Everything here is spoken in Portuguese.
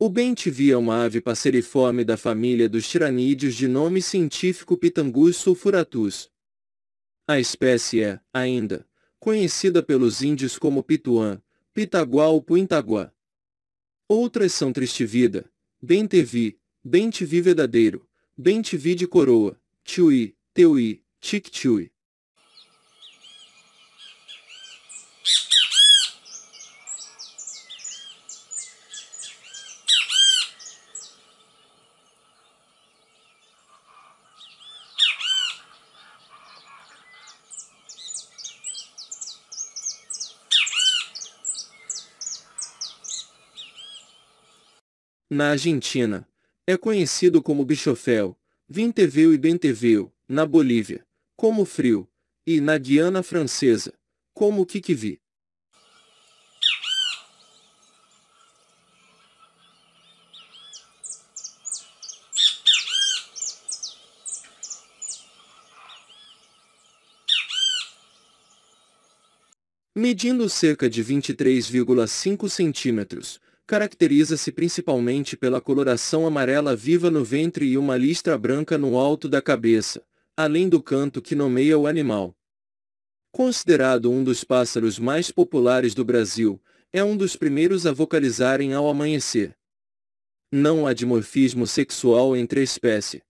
O Bente via uma ave passeriforme da família dos tiranídeos de nome científico Pitangus sulfuratus. A espécie é, ainda, conhecida pelos índios como pituã, pitaguá ou puintaguá. Outras são Tristivida, Bentevi, é Bentevi verdadeiro, é Bentevi de coroa, Tiuí, Teuí, Tictiuí. Na Argentina, é conhecido como bichofel, vinteveu e benteveu, na Bolívia, como frio, e na Guiana Francesa, como kikivi. Medindo cerca de 23,5 centímetros, caracteriza-se principalmente pela coloração amarela viva no ventre e uma listra branca no alto da cabeça, além do canto que nomeia o animal. Considerado um dos pássaros mais populares do Brasil, é um dos primeiros a vocalizarem ao amanhecer. Não há dimorfismo sexual entre a espécie,